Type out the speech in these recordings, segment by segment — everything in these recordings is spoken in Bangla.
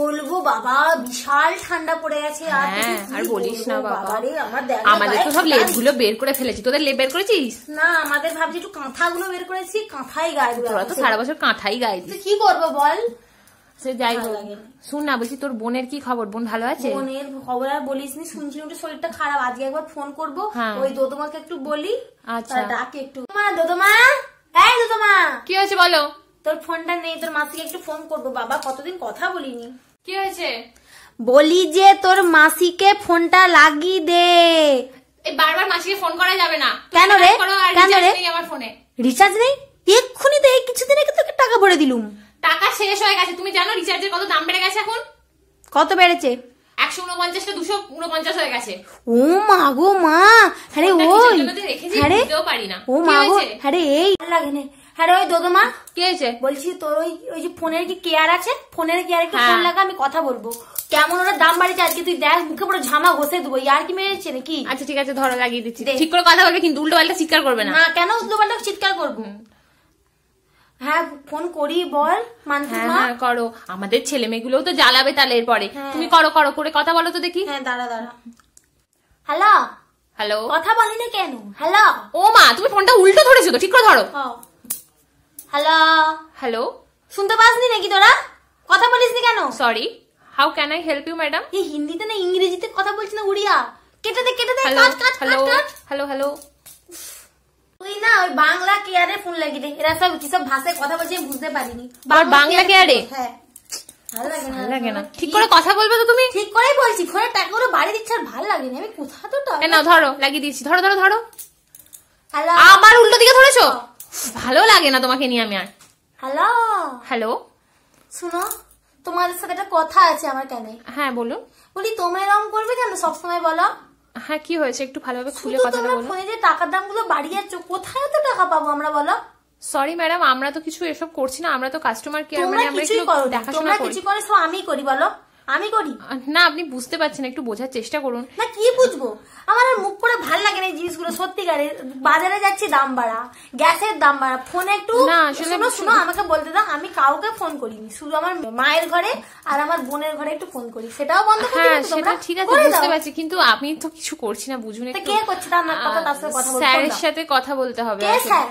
বলবো বাবা বিশাল ঠান্ডা পড়ে গেছে আর হ্যাঁ, বলিস না বাবা আমাদের তো সব লেপ গুলো বের করে ফেলেছি তোদের লেপ বের করেছিস না আমাদের ভাবছি একটু কাঁথা গুলো বের করেছি কাঁথাই গায়ে তোরা তো সারা বছর কাঁথাই গায়ে কি করবো বল সে আচ্ছা, যাই শুন না বলছি তোর বোনের কি খবর বোন ভালো আছে বোনের খবর আর বলিস নি শুনছিলাম একটু শরীরটা খারাপ আজকে একবার ফোন করবো হ্যাঁ। ওই দোদমাকে একটু বলি আচ্ছা ডাকে একটু মা দোদমা এই দোদমা কি হয়েছে বলো তোর ফোনটা নেই তোর মাসিকে একটু ফোন করবো বাবা কতদিন কথা বলিনি কি হয়েছে বলি যে তোর মাসিকে ফোনটা লাগিয়ে দে বারবার মাসিকে ফোন করা যাবে না কেন রে কেন রে আমার ফোনে রিচার্জ নেই এক্ষুনি কিছুদিন আগে তোকে টাকা ভরে দিলুম টাকা শেষ হয়ে গেছে তুমি জানো রিচার্জের কত দাম বেড়ে গেছে এখন কত বেড়েছে একশো উনপঞ্চাশটা দুশো উনপঞ্চাশ হয়ে গেছে ও মা গো মা আরে আরে ও মা গো আরে এই লাগে না হ্যাঁ ওই দোদমা কে হয়েছে বলছি তোর ওই ওই যে ফোনের কি কেয়ার আছে ফোনের কেয়ার একটু হ্যাঁ। ফোন লাগা আমি কথা বলবো কেমন ওরা দাম বাড়িছে আজকে তুই দেখ মুখে পুরো ঝামা ঘষে দেবো আর কি মেরেছে নাকি আচ্ছা ঠিক আছে ধরো লাগিয়ে দিচ্ছি ঠিক করে কথা বলবে কিন্তু উল্টো পাল্টা চিৎকার করবে না কেন উল্টো পাল্টা চিৎকার করবো হ্যাঁ ফোন করি বল হ্যাঁ, হ্যাঁ করো আমাদের ছেলে মেয়েগুলোও তো জ্বালাবে তাহলে এরপরে হ্যাঁ। তুমি করো করো করে কথা বলো তো দেখি হ্যাঁ দাঁড়া দাঁড়া হ্যালো হ্যালো কথা বলি না কেন হ্যালো ও মা তুমি ফোনটা উল্টো ধরেছো তো ঠিক করে ধরো হ্যালো হ্যালো শুনতে পাসনি নাকি তোরা কথা বলিসনি কেন sorry how can I help you madam এই হিন্দিতে না ইংরেজিতে কথা বলছি না উড়িয়া কেটে দে কেটে দে কাট কাট হ্যালো হ্যালো হ্যালো তুই না ওই বাংলা কেয়ারে ফোন লাগিয়ে দে এরা সব কিসব ভাষায় কথা বলছে বুঝতে পারিনি বাংলা কেয়ারে হ্যাঁ ঠিক করে কথা বলবে তো তুমি ঠিক করেই বলছি ফোনে টাকা করে বাড়ি দিচ্ছে আর ভালো লাগেনি আমি কোথা তো না ধরো লাগিয়ে দিয়েছি ধরো ধরো ধরো আমার উল্টো দিকে ধরেছো হ্যাঁ। ভালো লাগে না তোমাকে নিয়ে আমি আর হ্যালো হ্যালো শুনো তোমার সাথে একটা কথা আছে আমার কেন হ্যাঁ বলুন বলি তোমার রং করবে কেন সবসময় বলো হ্যাঁ কি হয়েছে একটু ভালোভাবে খুলে কথা বলো তুমি যে টাকার দামগুলো বাড়িয়েছো কোথায় তো টাকা পাবো আমরা বলো সরি ম্যাডাম আমরা তো কিছু এসব করছি না আমরা তো কাস্টমার কেয়ার মানে আমরা একটু দেখাশোনা করি কিছু করে সব আমি করি বলো আমি করি না আপনি বুঝতে পারছেন একটু বোঝার চেষ্টা করুন না কি বুঝবো আমার মুখ এখানে জিনিসগুলো সত্যিকারে বাজারে যাচ্ছে দাম বাড়া গ্যাসের দাম বাড়া ফোনে একটু শুনো শুনো আমাকে বলতে দাও আমি কাউকে ফোন করিনি শুধু আমার মায়ের ঘরে আর আমার বোনের ঘরে একটু ফোন করি সেটাও বন্ধ হ্যাঁ, সেটা ঠিক আছে বুঝতে পারছি কিন্তু আমি তো কিছু করছি না বুঝুন কে করছে কথা তার সাথে কথা বলতে স্যারের সাথে কথা বলতে হবে কে স্যার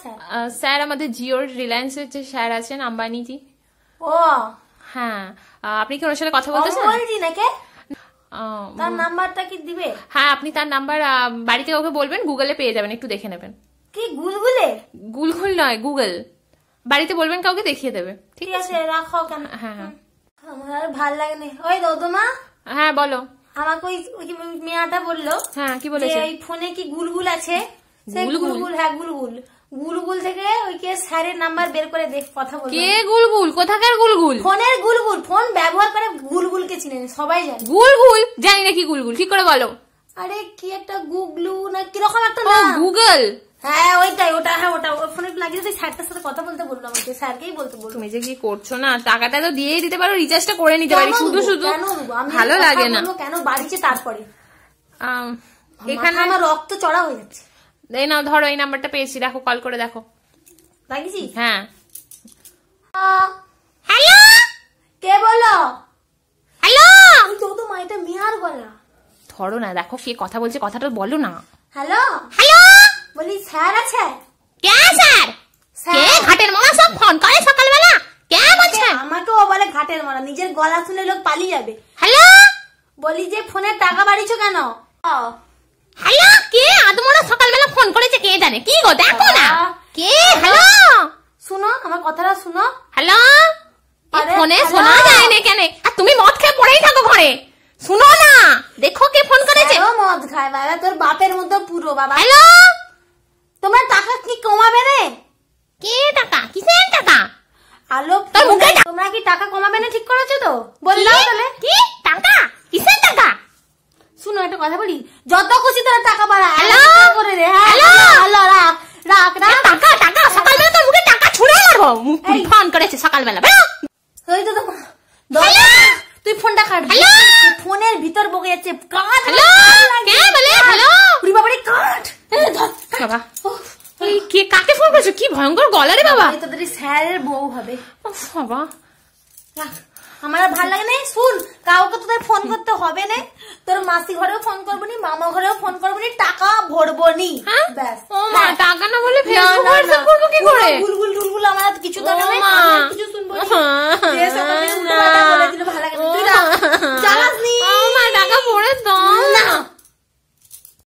স্যার স্যার আমাদের জিওর রিলায়েন্সের যে স্যার আছেন আম্বানিজি ও হ্যাঁ আপনি কি ওনার সাথে কথা বলতে বলছি তার নাম্বারটা কি দিবে হ্যাঁ আপনি তার নাম্বার বাড়িতে ওকে বলবেন গুগলে পেয়ে যাবেন একটু দেখে নেবেন কি গুলগুলে গুলগুল নয় গুগল বাড়িতে বলবেন কাউকে দেখিয়ে দেবে ঠিক আছে রাখো কেন হ্যাঁ, হ্যাঁ হ্যাঁ আমার আর ভাল লাগে না ওই দদমা হ্যাঁ বলো আমাকে ওই মেয়াটা বললো হ্যাঁ কি বলেছে এই ফোনে কি গুলগুল আছে গুলগুল হ্যাঁ গুলগুল গুলগুল থেকে ওই কে স্যারের নাম্বার বের করে দেখ কথা বল কে গুলগুল কোথাকার গুলগুল ফোনের গুলগুল ফোন ব্যবহার করে গুলগুলকে চিনে সবাই জানে গুলগুল জানি না কি গুলগুল ঠিক করে বলো আরে কি একটা গুগলু না কিরকম একটা নাম গুগল হ্যাঁ ওইটাই ওটা হ্যাঁ ওটা ওর ফোনে লাগিয়ে তুই স্যারটার সাথে কথা বলতে বললো আমাকে স্যারকেই বলতে বললো তুমি যে কি করছো না টাকাটা তো দিয়েই দিতে পারো রিচার্জটা করে নিতে পারি শুধু শুধু ভালো লাগে না কেন বাড়িতে তারপরে এখানে আমার রক্ত চড়া হয়ে যাচ্ছে এই নাও ধরো এই নাম্বারটা পেয়েছি দেখো কল করে দেখো হ্যাঁ হ্যালো কে বলো হ্যালো তো তো মাইটা মিহার গলা ধরো না দেখো কে কথা বলছে কথাটা বলো না হ্যালো হ্যালো বলি স্যার আছে কে স্যার কে ঘাটের মোড়া সব ফোন করে সকালবেলা কে বলছে ও বলে ঘাটের মোড়া নিজের গলা শুনে লোক পালিয়ে যাবে হ্যালো বলি যে ফোনে টাকা বাড়িছো কেন হ্যালো কে আদমরা সকালবেলা ফোন করেছে কে জানে কি গো দেখো না কে হ্যালো শুনো আমার কথাটা শুনো হ্যালো ফোনে শোনা যায় না কেন আর তুমি মদ খেয়ে পড়েই থাকো ঘরে শুনো না দেখো কে ফোন করেছে ও মদ খায় বাবা তোর বাপের মতো পুরো বাবা হ্যালো তোমার টাকা কি কমাবে রে কে টাকা কিসের টাকা আলো তোমরা কি টাকা কমাবে না ঠিক করেছো তো বললাম তাহলে কি একটা কথা বলি যত খুশি তোরা টাকা বাড়া হ্যালো করে দে হ্যাঁ, হ্যালো হ্যালো রাখ রাখ রাখ টাকা টাকা সকালবেলা তোর মুখে টাকা ছুড়ে ফোন করেছে সকালবেলা তো তুই ফোনটা কাট ফোনের ভিতর বকে যাচ্ছে কাট হ্যালো কে বলে হ্যালো উড়ি কাট বাবা কে কাকে ফোন করছো কি ভয়ঙ্কর গলা রে বাবা তোদের স্যারের বউ হবে বাবা আমার ভাল লাগে না শুন কাউকে তোদের ফোন করতে হবে না তোর মাসি ঘরেও ফোন করবো নি মামা ঘরেও ফোন করবো নি টাকা ভরবো নি হ্যাঁ? হ্যাঁ। টাকা না বলে ফেসবুক হোয়াটসঅ্যাপ করবো কি করে আমার কিছু